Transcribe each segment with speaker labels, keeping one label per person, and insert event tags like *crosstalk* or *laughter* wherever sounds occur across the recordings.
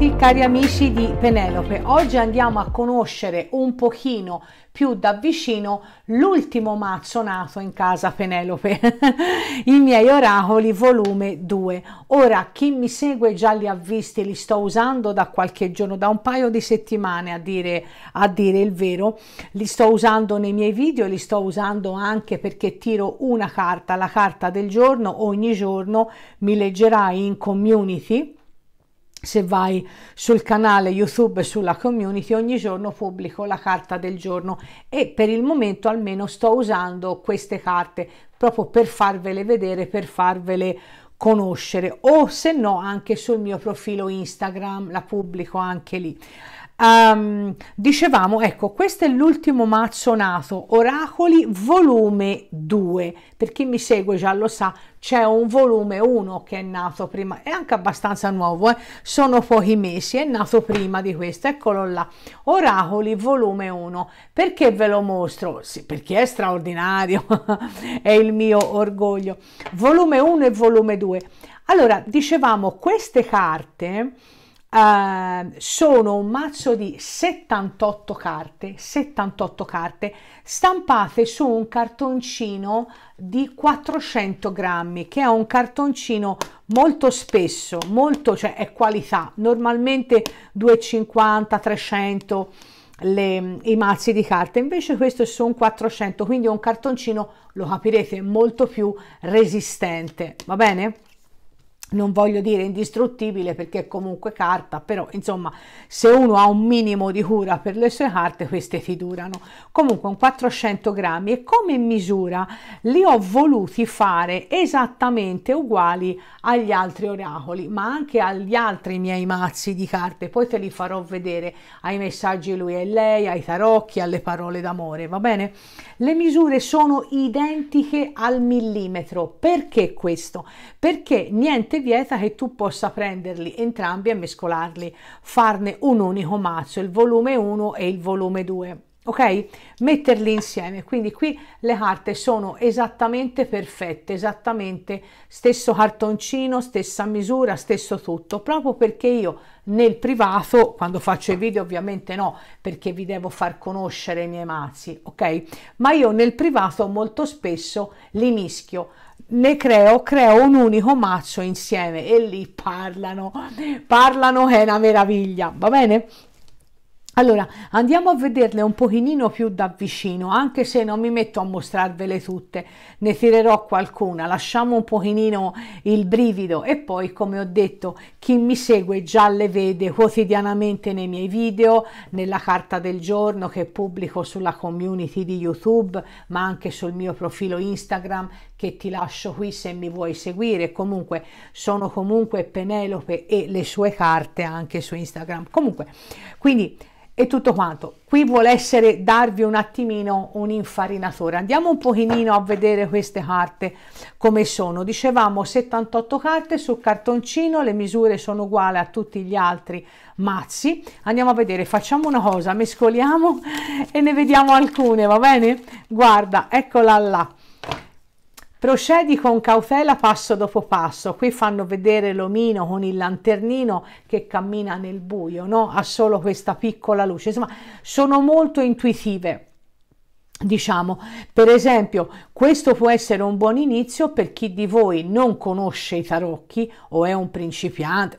Speaker 1: benvenuti cari amici di Penelope. Oggi andiamo a conoscere un pochino più da vicino l'ultimo mazzo nato in casa Penelope, *laughs* i miei oracoli volume 2. Ora chi mi segue già li ha visti, li sto usando da qualche giorno, da un paio di settimane a dire, a dire il vero, li sto usando nei miei video, li sto usando anche perché tiro una carta, la carta del giorno, ogni giorno mi leggerai in community se vai sul canale YouTube sulla community, ogni giorno pubblico la carta del giorno e per il momento almeno sto usando queste carte proprio per farvele vedere, per farvele conoscere o se no anche sul mio profilo Instagram la pubblico anche lì. Um, dicevamo, ecco, questo è l'ultimo mazzo nato, Oracoli volume 2, per chi mi segue già lo sa, c'è un volume 1 che è nato prima, è anche abbastanza nuovo, eh? sono pochi mesi, è nato prima di questo, eccolo là, Oracoli volume 1, perché ve lo mostro? Sì, perché è straordinario, *laughs* è il mio orgoglio, volume 1 e volume 2. Allora, dicevamo, queste carte Uh, sono un mazzo di 78 carte, 78 carte stampate su un cartoncino di 400 grammi che è un cartoncino molto spesso, molto cioè è qualità, normalmente 250, 300 le, i mazzi di carte, invece questo è sono 400, quindi è un cartoncino, lo capirete, molto più resistente, va bene? non voglio dire indistruttibile perché è comunque carta, però insomma se uno ha un minimo di cura per le sue carte queste ti durano. Comunque un 400 grammi e come misura li ho voluti fare esattamente uguali agli altri oracoli, ma anche agli altri miei mazzi di carte, poi te li farò vedere ai messaggi lui e lei, ai tarocchi, alle parole d'amore, va bene? Le misure sono identiche al millimetro, perché questo? Perché niente le che tu possa prenderli entrambi e mescolarli, farne un unico mazzo, il volume 1 e il volume 2 ok? Metterli insieme, quindi qui le carte sono esattamente perfette, esattamente stesso cartoncino, stessa misura, stesso tutto, proprio perché io nel privato, quando faccio i video ovviamente no, perché vi devo far conoscere i miei mazzi, ok? Ma io nel privato molto spesso li mischio, ne creo, creo un unico mazzo insieme e lì parlano, parlano che è una meraviglia, va bene? Allora, andiamo a vederle un pochino più da vicino, anche se non mi metto a mostrarvele tutte, ne tirerò qualcuna, lasciamo un pochino il brivido e poi, come ho detto, chi mi segue già le vede quotidianamente nei miei video, nella carta del giorno che pubblico sulla community di YouTube, ma anche sul mio profilo Instagram, che ti lascio qui se mi vuoi seguire. Comunque sono comunque Penelope e le sue carte anche su Instagram. Comunque, quindi è tutto quanto. Qui vuole essere darvi un attimino un'infarinatura. Andiamo un pochino a vedere queste carte come sono. Dicevamo 78 carte sul cartoncino, le misure sono uguali a tutti gli altri mazzi. Andiamo a vedere, facciamo una cosa, mescoliamo *laughs* e ne vediamo alcune, va bene? Guarda, eccola là Procedi con cautela passo dopo passo. Qui fanno vedere l'omino con il lanternino che cammina nel buio, no? ha solo questa piccola luce. Insomma, sono molto intuitive. Diciamo, per esempio, questo può essere un buon inizio per chi di voi non conosce i tarocchi o è un principiante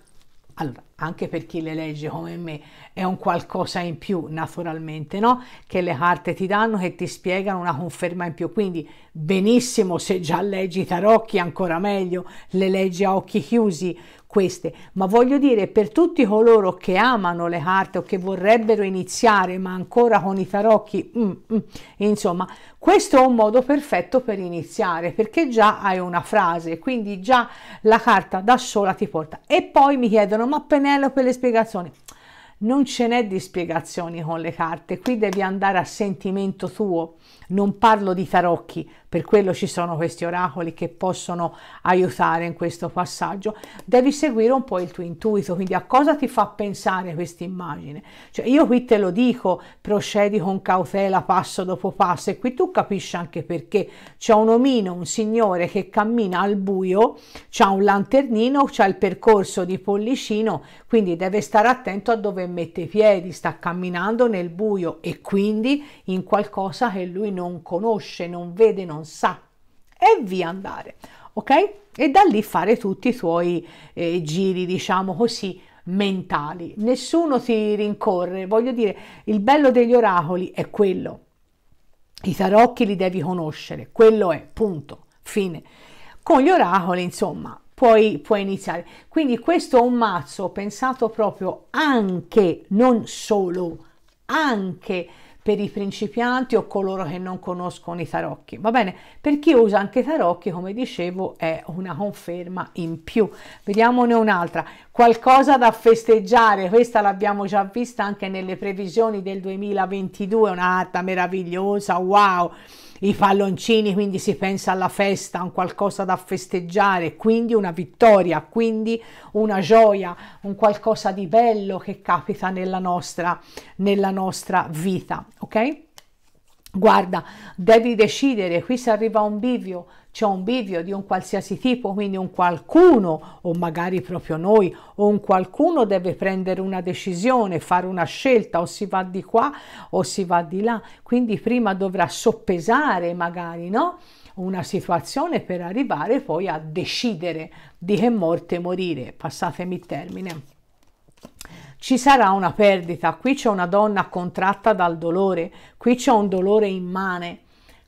Speaker 1: allora, anche per chi le legge come me è un qualcosa in più naturalmente, no? Che le carte ti danno, che ti spiegano una conferma in più. Quindi benissimo se già leggi tarocchi, ancora meglio, le leggi a occhi chiusi, queste, ma voglio dire per tutti coloro che amano le carte o che vorrebbero iniziare, ma ancora con i tarocchi, mm, mm, insomma, questo è un modo perfetto per iniziare perché già hai una frase, quindi già la carta da sola ti porta. E poi mi chiedono, ma Penelope le spiegazioni? non ce n'è di spiegazioni con le carte, qui devi andare a sentimento tuo. Non parlo di tarocchi, per quello ci sono questi oracoli che possono aiutare in questo passaggio, devi seguire un po' il tuo intuito, quindi a cosa ti fa pensare questa immagine. Cioè io qui te lo dico, procedi con cautela passo dopo passo e qui tu capisci anche perché c'è un omino, un signore che cammina al buio, c'ha un lanternino, c'ha il percorso di pollicino, quindi deve stare attento a dove mette i piedi, sta camminando nel buio e quindi in qualcosa che lui non conosce, non vede, non non sa e via andare, ok? E da lì fare tutti i tuoi eh, giri, diciamo così, mentali. Nessuno ti rincorre, voglio dire, il bello degli oracoli è quello. I tarocchi li devi conoscere, quello è, punto, fine. Con gli oracoli, insomma, puoi, puoi iniziare. Quindi questo è un mazzo pensato proprio anche, non solo, anche per i principianti o coloro che non conoscono i tarocchi, va bene? Per chi usa anche i tarocchi, come dicevo, è una conferma in più. Vediamone un'altra, qualcosa da festeggiare, questa l'abbiamo già vista anche nelle previsioni del 2022, una meravigliosa, wow! i palloncini, quindi si pensa alla festa, un qualcosa da festeggiare, quindi una vittoria, quindi una gioia, un qualcosa di bello che capita nella nostra, nella nostra vita, ok? guarda, devi decidere, qui si arriva a un bivio, c'è un bivio di un qualsiasi tipo, quindi un qualcuno, o magari proprio noi, o un qualcuno deve prendere una decisione, fare una scelta, o si va di qua o si va di là, quindi prima dovrà soppesare magari, no? una situazione per arrivare poi a decidere di che morte morire, passatemi il termine ci sarà una perdita, qui c'è una donna contratta dal dolore, qui c'è un dolore immane,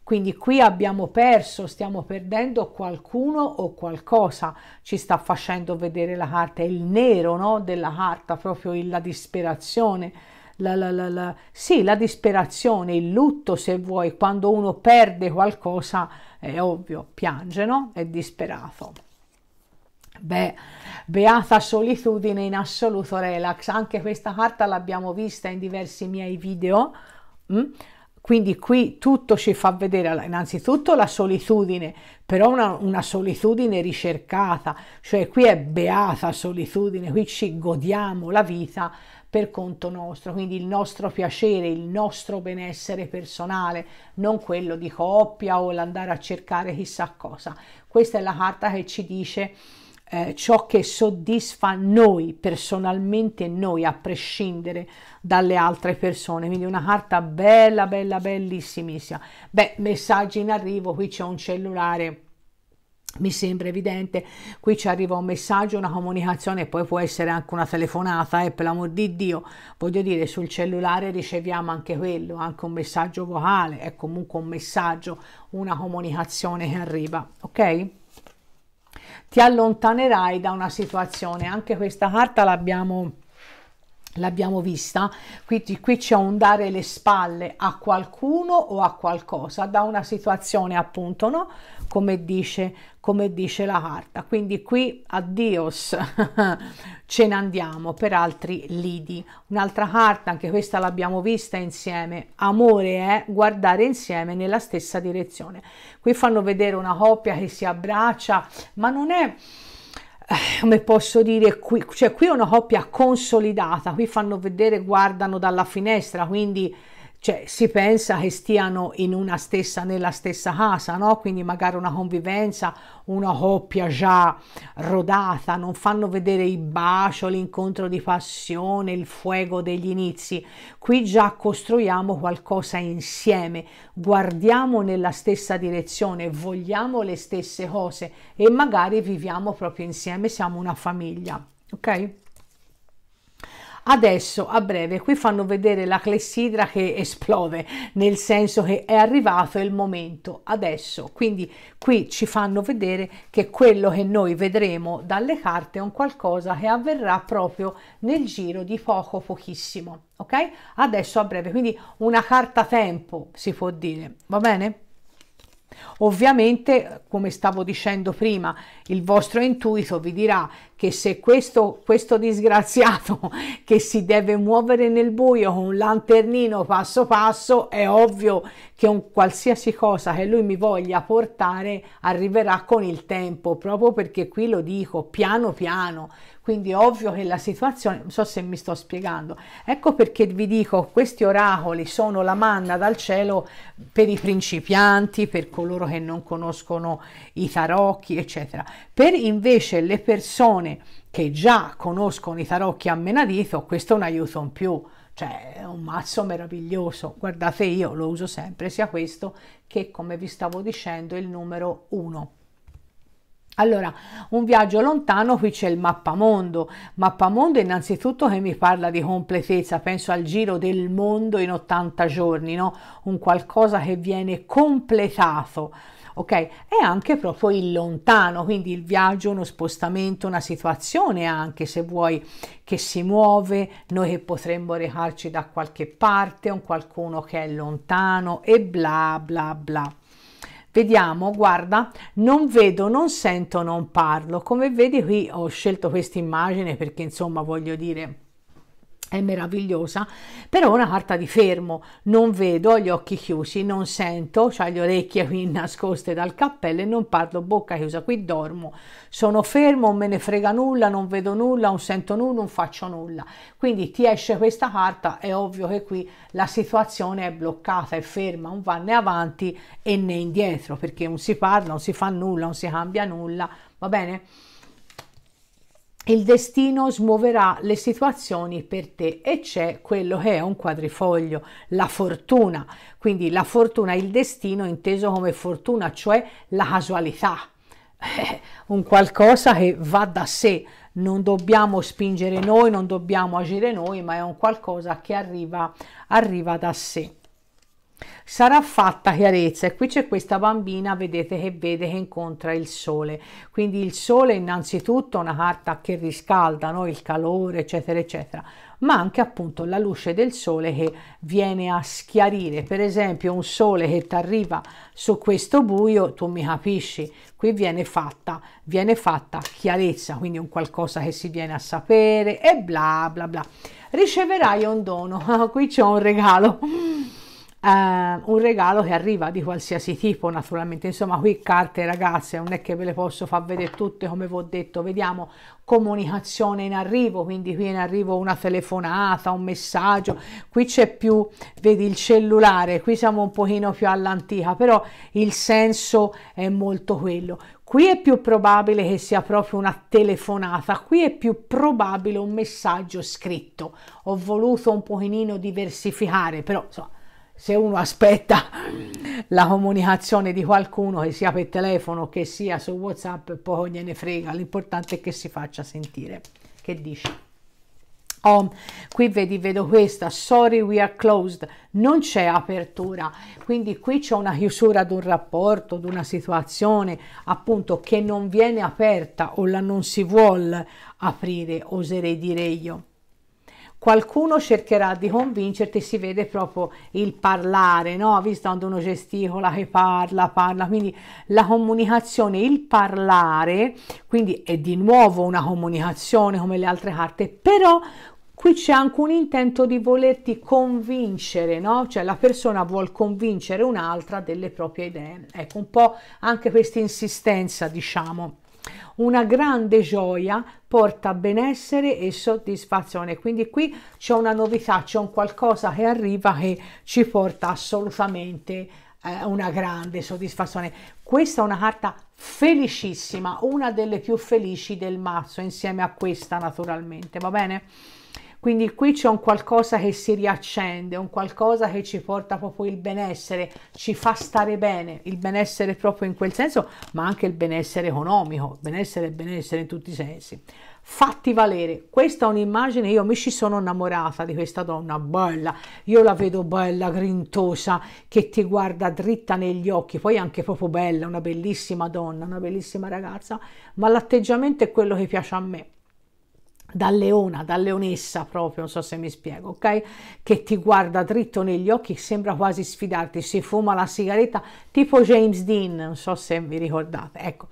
Speaker 1: quindi qui abbiamo perso, stiamo perdendo qualcuno o qualcosa, ci sta facendo vedere la carta, il nero no, della carta, proprio la disperazione, la, la, la, la, sì, la disperazione, il lutto se vuoi, quando uno perde qualcosa è ovvio, piange, no? è disperato. Beh, beata solitudine in assoluto relax, anche questa carta l'abbiamo vista in diversi miei video, mm? quindi qui tutto ci fa vedere innanzitutto la solitudine, però una, una solitudine ricercata, cioè qui è beata solitudine, qui ci godiamo la vita per conto nostro, quindi il nostro piacere, il nostro benessere personale, non quello di coppia o l'andare a cercare chissà cosa. Questa è la carta che ci dice eh, ciò che soddisfa noi personalmente, noi a prescindere dalle altre persone. Quindi una carta bella, bella, bellissimissima. Beh, messaggi in arrivo, qui c'è un cellulare mi sembra evidente, qui ci arriva un messaggio, una comunicazione, poi può essere anche una telefonata, eh, per l'amor di Dio, voglio dire, sul cellulare riceviamo anche quello, anche un messaggio vocale, è comunque un messaggio, una comunicazione che arriva, ok? ti allontanerai da una situazione. Anche questa carta l'abbiamo l'abbiamo vista, quindi qui c'è un dare le spalle a qualcuno o a qualcosa, da una situazione appunto, no? come dice come dice la carta. Quindi qui addios, *laughs* ce ne andiamo per altri lidi. Un'altra carta, anche questa l'abbiamo vista insieme, amore è guardare insieme nella stessa direzione. Qui fanno vedere una coppia che si abbraccia, ma non è eh, come posso dire qui, cioè qui è una coppia consolidata, qui fanno vedere, guardano dalla finestra, quindi cioè, si pensa che stiano stessa, nella stessa casa, no? quindi magari una convivenza, una coppia già rodata, non fanno vedere il bacio, l'incontro di passione, il fuoco degli inizi. Qui già costruiamo qualcosa insieme, guardiamo nella stessa direzione, vogliamo le stesse cose e magari viviamo proprio insieme, siamo una famiglia. Ok? Adesso a breve qui fanno vedere la clessidra che esplode, nel senso che è arrivato il momento adesso. Quindi qui ci fanno vedere che quello che noi vedremo dalle carte è un qualcosa che avverrà proprio nel giro di poco pochissimo, ok? Adesso a breve, quindi una carta tempo si può dire, va bene? Ovviamente, come stavo dicendo prima, il vostro intuito vi dirà che se questo, questo disgraziato *laughs* che si deve muovere nel buio con un lanternino passo passo, è ovvio che un qualsiasi cosa che lui mi voglia portare arriverà con il tempo, proprio perché qui lo dico piano piano, quindi è ovvio che la situazione, non so se mi sto spiegando, ecco perché vi dico questi oracoli sono la manna dal cielo per i principianti, per coloro che non conoscono i tarocchi, eccetera. Per invece le persone che già conoscono i tarocchi a menadito, questo è un aiuto in più, cioè è un mazzo meraviglioso. Guardate, io lo uso sempre, sia questo che, come vi stavo dicendo, il numero 1. Allora, un viaggio lontano, qui c'è il mappamondo. Mappamondo innanzitutto che mi parla di completezza, penso al giro del mondo in 80 giorni, no? Un qualcosa che viene completato ok? E anche proprio il lontano, quindi il viaggio, uno spostamento, una situazione anche se vuoi che si muove, noi che potremmo recarci da qualche parte, un qualcuno che è lontano e bla bla bla. Vediamo, guarda, non vedo, non sento, non parlo. Come vedi qui ho scelto questa immagine perché insomma voglio dire è meravigliosa, però è una carta di fermo, non vedo, gli occhi chiusi, non sento, ho le orecchie *laughs* qui nascoste dal cappello e non parlo, bocca chiusa, qui dormo, sono fermo, non me ne frega nulla, non vedo nulla, non sento nulla, non faccio nulla. Quindi ti esce questa carta, è ovvio che qui la situazione è bloccata, è ferma, non va né avanti e né indietro, perché non si parla, non si fa nulla, non si cambia nulla, va bene? il destino smuoverà le situazioni per te e c'è quello che è un quadrifoglio, la fortuna. Quindi la fortuna, il destino inteso come fortuna, cioè la casualità, eh, *laughs* un qualcosa che va da sé. Non dobbiamo spingere noi, non dobbiamo agire noi, ma è un qualcosa che arriva, arriva da sé sarà fatta chiarezza e qui c'è questa bambina vedete che vede che incontra il sole quindi il sole innanzitutto è una carta che riscalda no? il calore eccetera eccetera ma anche appunto la luce del sole che viene a schiarire per esempio un sole che ti arriva su questo buio tu mi capisci qui viene fatta viene fatta chiarezza quindi un qualcosa che si viene a sapere e bla bla bla riceverai un dono *laughs* qui c'è un regalo eh, un regalo che arriva di qualsiasi tipo naturalmente insomma qui carte ragazze non è che ve le posso far vedere tutte come vi ho detto vediamo comunicazione in arrivo quindi qui in arrivo una telefonata un messaggio qui c'è più vedi il cellulare qui siamo un pochino più all'antica però il senso è molto quello Qui è più probabile che sia proprio una telefonata, qui è più probabile un messaggio scritto. Ho voluto un pochino diversificare, però insomma, se uno aspetta la comunicazione di qualcuno che sia per telefono che sia su whatsapp poi gliene frega l'importante è che si faccia sentire che dice Oh, qui vedi, vedo questa, sorry we are closed, non c'è apertura, quindi qui c'è una chiusura di un rapporto, di una situazione appunto che non viene aperta o la non si vuole aprire, oserei dire io qualcuno cercherà di convincerti, si vede proprio il parlare, no? Visto quando uno gesticola che parla, parla, quindi la comunicazione, il parlare, quindi è di nuovo una comunicazione come le altre carte, però qui c'è anche un intento di volerti convincere, no? Cioè la persona vuole convincere un'altra delle proprie idee. Ecco, un po' anche questa insistenza, diciamo. Una grande gioia porta benessere e soddisfazione. Quindi qui c'è una novità, c'è un qualcosa che arriva che ci porta assolutamente eh, una grande soddisfazione. Questa è una carta felicissima, una delle più felici del mazzo, insieme a questa naturalmente, va bene? Quindi qui c'è un qualcosa che si riaccende, un qualcosa che ci porta proprio il benessere, ci fa stare bene, il benessere proprio in quel senso, ma anche il benessere economico, benessere e benessere in tutti i sensi. Fatti valere, questa è un'immagine, io mi ci sono innamorata di questa donna bella, io la vedo bella, grintosa, che ti guarda dritta negli occhi, poi anche proprio bella, una bellissima donna, una bellissima ragazza, ma l'atteggiamento è quello che piace a me da leona, da leonessa proprio, non so se mi spiego, ok? Che ti guarda dritto negli occhi, sembra quasi sfidarti, si fuma la sigaretta, tipo James Dean, non so se vi ricordate, ecco.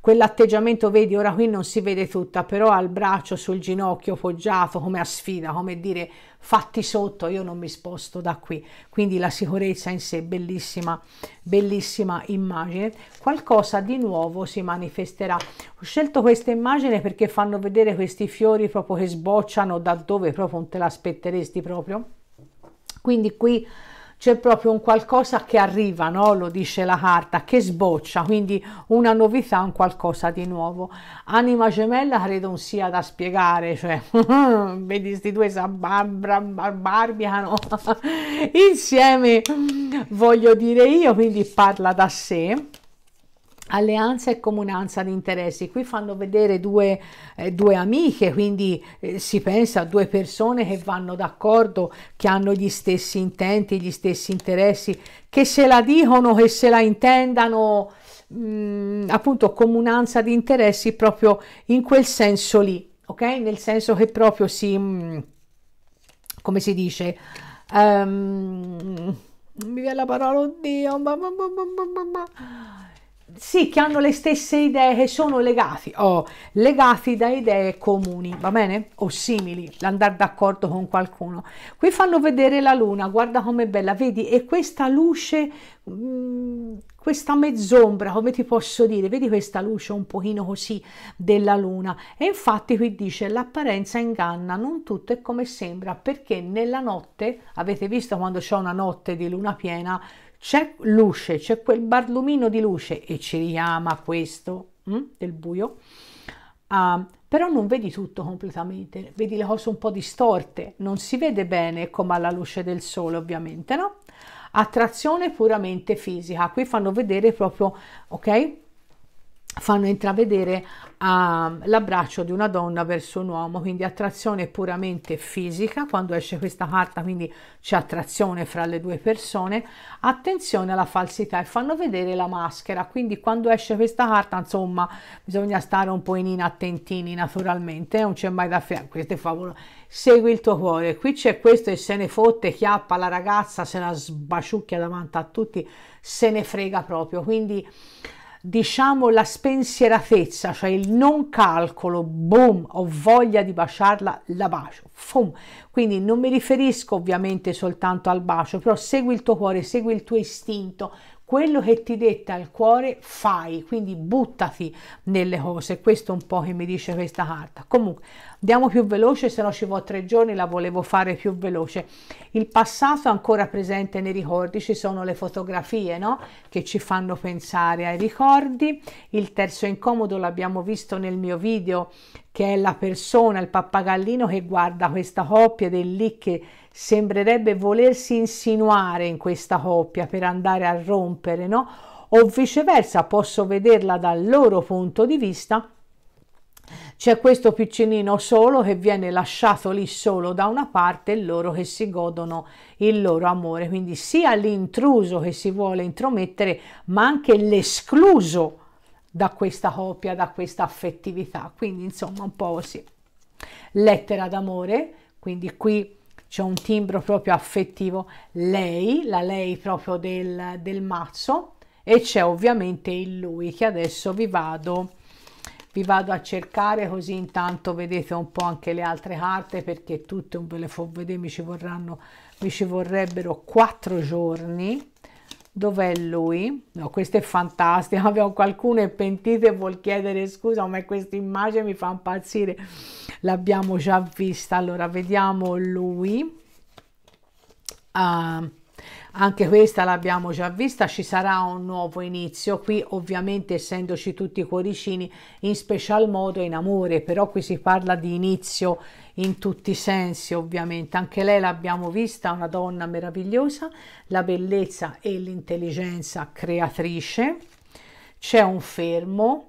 Speaker 1: Quell'atteggiamento, vedi, ora qui non si vede tutta, però ha il braccio sul ginocchio poggiato come a sfida, come dire fatti sotto, io non mi sposto da qui. Quindi la sicurezza in sé, bellissima, bellissima immagine. Qualcosa di nuovo si manifesterà. Ho scelto questa immagine perché fanno vedere questi fiori proprio che sbocciano da dove proprio non te l'aspetteresti proprio. Quindi qui c'è proprio un qualcosa che arriva, no? lo dice la carta, che sboccia, quindi una novità, un qualcosa di nuovo. Anima gemella credo non sia da spiegare, cioè, *laughs* vedi questi due barbiano *laughs* insieme, voglio dire io, quindi parla da sé alleanza e comunanza di interessi. Qui fanno vedere due, eh, due amiche, quindi eh, si pensa a due persone che vanno d'accordo, che hanno gli stessi intenti, gli stessi interessi, che se la dicono, che se la intendano, mm, appunto comunanza di interessi proprio in quel senso lì, ok? Nel senso che proprio si, mm, come si dice, um, mi viene la parola, oddio, ma, ma, ma, ma, ma, ma sì, che hanno le stesse idee, che sono legati, o oh, legati da idee comuni, va bene? O simili, l'andare d'accordo con qualcuno. Qui fanno vedere la luna, guarda com'è bella, vedi? E questa luce, mh, mm, questa mezz'ombra, come ti posso dire, vedi questa luce un pochino così della luna? E infatti qui dice l'apparenza inganna, non tutto è come sembra, perché nella notte, avete visto quando c'è una notte di luna piena, c'è luce, c'è quel barlumino di luce e ci richiama questo mh, mm, del buio, uh, però non vedi tutto completamente, vedi le cose un po' distorte, non si vede bene come alla luce del sole ovviamente, no? Attrazione puramente fisica, qui fanno vedere proprio, ok? fanno intravedere uh, l'abbraccio di una donna verso un uomo, quindi attrazione puramente fisica, quando esce questa carta quindi c'è attrazione fra le due persone, attenzione alla falsità e fanno vedere la maschera, quindi quando esce questa carta insomma bisogna stare un po' in inattentini naturalmente, non c'è mai da fare, queste è segui il tuo cuore, qui c'è questo e se ne fotte, chiappa la ragazza, se la sbaciucchia davanti a tutti, se ne frega proprio, quindi diciamo la spensieratezza, cioè il non calcolo, boom, ho voglia di baciarla, la bacio, fum. Quindi non mi riferisco ovviamente soltanto al bacio, però segui il tuo cuore, segui il tuo istinto, quello che ti detta il cuore fai, quindi buttati nelle cose, questo è un po' che mi dice questa carta. Comunque, andiamo più veloce, se no ci vuole tre giorni, la volevo fare più veloce. Il passato ancora presente nei ricordi, ci sono le fotografie, no? Che ci fanno pensare ai ricordi. Il terzo incomodo l'abbiamo visto nel mio video, che è la persona, il pappagallino che guarda questa coppia ed è lì che sembrerebbe volersi insinuare in questa coppia per andare a rompere, no? O viceversa, posso vederla dal loro punto di vista c'è questo piccinino solo che viene lasciato lì solo da una parte e loro che si godono il loro amore. Quindi sia l'intruso che si vuole intromettere, ma anche l'escluso da questa coppia, da questa affettività. Quindi insomma un po' così. Lettera d'amore, quindi qui c'è un timbro proprio affettivo lei, la lei proprio del, del mazzo e c'è ovviamente il lui che adesso vi vado, vi vado a cercare così intanto vedete un po' anche le altre carte perché tutte un ve le fo vedere mi ci vorranno mi ci vorrebbero quattro giorni Dov'è lui? No, questo è fantastico, *laughs* abbiamo qualcuno è pentito e vuol chiedere scusa, ma questa immagine mi fa impazzire. L'abbiamo già vista, allora vediamo lui. Uh, anche questa l'abbiamo già vista ci sarà un nuovo inizio qui ovviamente essendoci tutti i cuoricini in special modo in amore però qui si parla di inizio in tutti i sensi ovviamente anche lei l'abbiamo vista una donna meravigliosa la bellezza e l'intelligenza creatrice c'è un fermo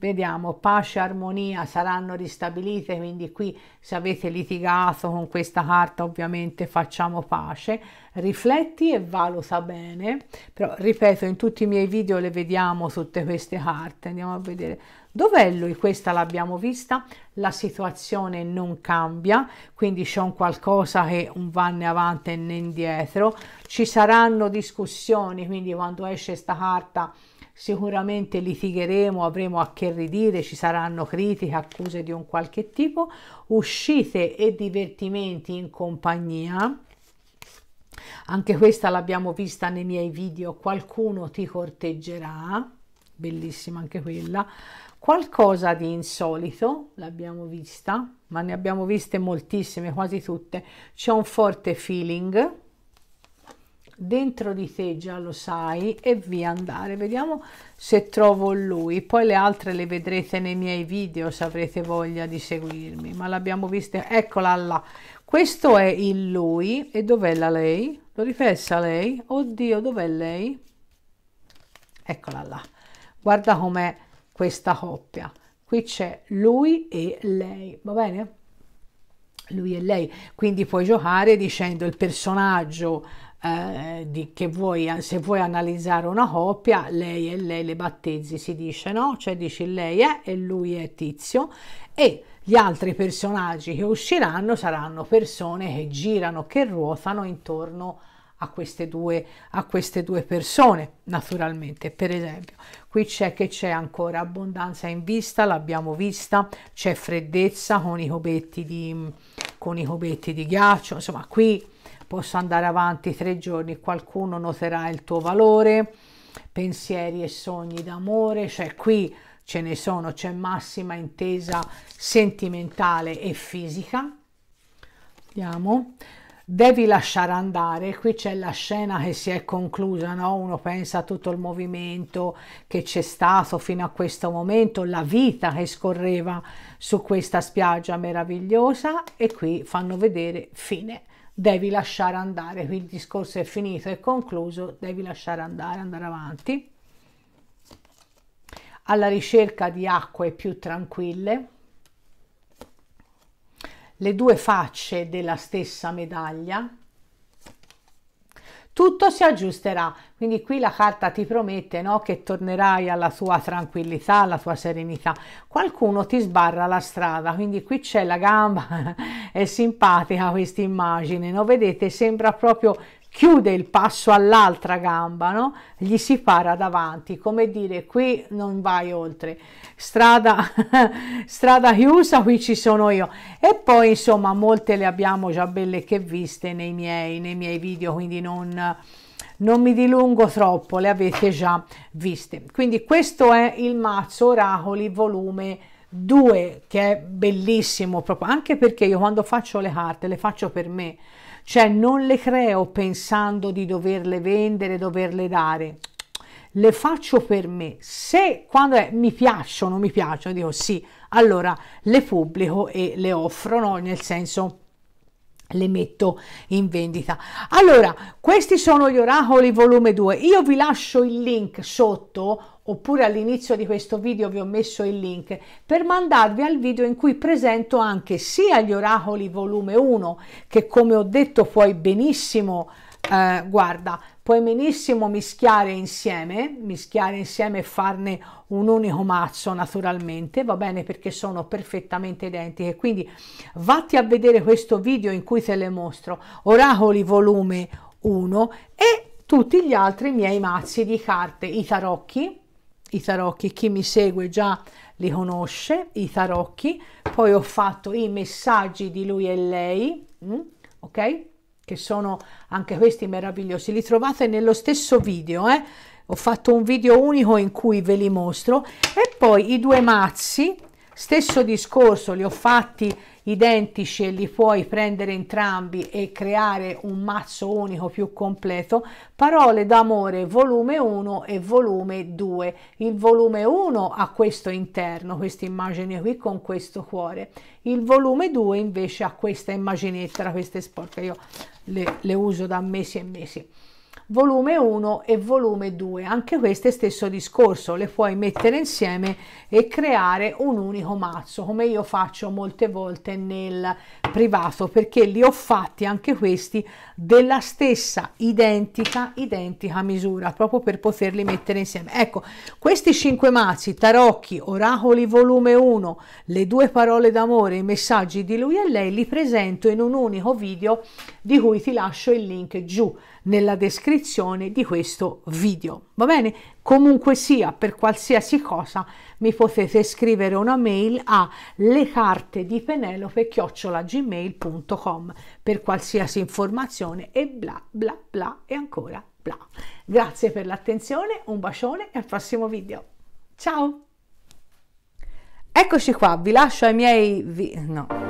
Speaker 1: Vediamo, pace e armonia saranno ristabilite, quindi qui se avete litigato con questa carta ovviamente facciamo pace. Rifletti e valuta bene, però ripeto in tutti i miei video le vediamo tutte queste carte, andiamo a vedere. Dov'è lui? Questa l'abbiamo vista, la situazione non cambia, quindi c'è un qualcosa che non va né avanti né indietro, ci saranno discussioni, quindi quando esce questa carta sicuramente litigheremo, avremo a che ridire, ci saranno critiche, accuse di un qualche tipo, uscite e divertimenti in compagnia. Anche questa l'abbiamo vista nei miei video, qualcuno ti corteggerà, bellissima anche quella. Qualcosa di insolito, l'abbiamo vista, ma ne abbiamo viste moltissime, quasi tutte. C'è un forte feeling dentro di te già lo sai e via andare vediamo se trovo lui poi le altre le vedrete nei miei video se avrete voglia di seguirmi ma l'abbiamo vista eccola là questo è il lui e dov'è la lei lo riflessa lei oddio dov'è lei eccola là guarda com'è questa coppia qui c'è lui e lei va bene lui e lei, quindi puoi giocare dicendo il personaggio eh, di, che vuoi, se vuoi analizzare una coppia, lei e lei le battezzi, si dice no, cioè dici lei è e lui è tizio e gli altri personaggi che usciranno saranno persone che girano, che ruotano intorno a queste due, a queste due persone, naturalmente, per esempio. Qui c'è che c'è ancora abbondanza in vista, l'abbiamo vista, c'è freddezza con i cubetti di con i cubetti di ghiaccio, insomma qui posso andare avanti tre giorni, qualcuno noterà il tuo valore, pensieri e sogni d'amore, cioè qui ce ne sono, c'è massima intesa sentimentale e fisica. Andiamo devi lasciare andare. Qui c'è la scena che si è conclusa, no? uno pensa a tutto il movimento che c'è stato fino a questo momento, la vita che scorreva su questa spiaggia meravigliosa e qui fanno vedere fine. Devi lasciare andare, qui il discorso è finito, è concluso, devi lasciare andare, andare avanti. Alla ricerca di acque più tranquille le due facce della stessa medaglia, tutto si aggiusterà. Quindi qui la carta ti promette no, che tornerai alla tua tranquillità, alla tua serenità. Qualcuno ti sbarra la strada, quindi qui c'è la gamba, *laughs* è simpatica questa immagine, no? vedete sembra proprio chiude il passo all'altra gamba, no? gli si para davanti, come dire qui non vai oltre, strada, *laughs* strada chiusa, qui ci sono io. E poi insomma molte le abbiamo già belle che viste nei miei, nei miei video, quindi non, non mi dilungo troppo, le avete già viste. Quindi questo è il mazzo Oracoli volume 2 che è bellissimo proprio anche perché io quando faccio le carte le faccio per me cioè non le creo pensando di doverle vendere, doverle dare. Le faccio per me. Se quando è, mi piacciono, mi piacciono, dico sì, allora le pubblico e le offro, no? Nel senso le metto in vendita. Allora, questi sono gli oracoli volume 2. Io vi lascio il link sotto oppure all'inizio di questo video vi ho messo il link per mandarvi al video in cui presento anche sia gli oracoli volume 1 che come ho detto puoi benissimo eh, guarda puoi benissimo mischiare insieme mischiare insieme e farne un unico mazzo naturalmente va bene perché sono perfettamente identiche quindi vatti a vedere questo video in cui te le mostro oracoli volume 1 e tutti gli altri miei mazzi di carte i tarocchi i tarocchi, chi mi segue già li conosce, i tarocchi, poi ho fatto i messaggi di lui e lei, mm, ok? Che sono anche questi meravigliosi, li trovate nello stesso video, eh? Ho fatto un video unico in cui ve li mostro e poi i due mazzi, stesso discorso, li ho fatti identici e li puoi prendere entrambi e creare un mazzo unico più completo, Parole d'amore volume 1 e volume 2. Il volume 1 ha questo interno, questa immagine qui con questo cuore. Il volume 2 invece ha questa immaginetta, queste sporche, io le, le uso da mesi e mesi volume 1 e volume 2. Anche questo è stesso discorso, le puoi mettere insieme e creare un unico mazzo, come io faccio molte volte nel privato, perché li ho fatti anche questi della stessa identica identica misura, proprio per poterli mettere insieme. Ecco, questi 5 mazzi, tarocchi, oracoli volume 1, le due parole d'amore, i messaggi di lui e lei li presento in un unico video di cui ti lascio il link giù nella descrizione descrizione di questo video. Va bene? Comunque sia, per qualsiasi cosa mi potete scrivere una mail a lecarte per qualsiasi informazione e bla bla bla e ancora bla. Grazie per l'attenzione, un bacione e al prossimo video. Ciao! Eccoci qua, vi lascio ai miei... Vi... no.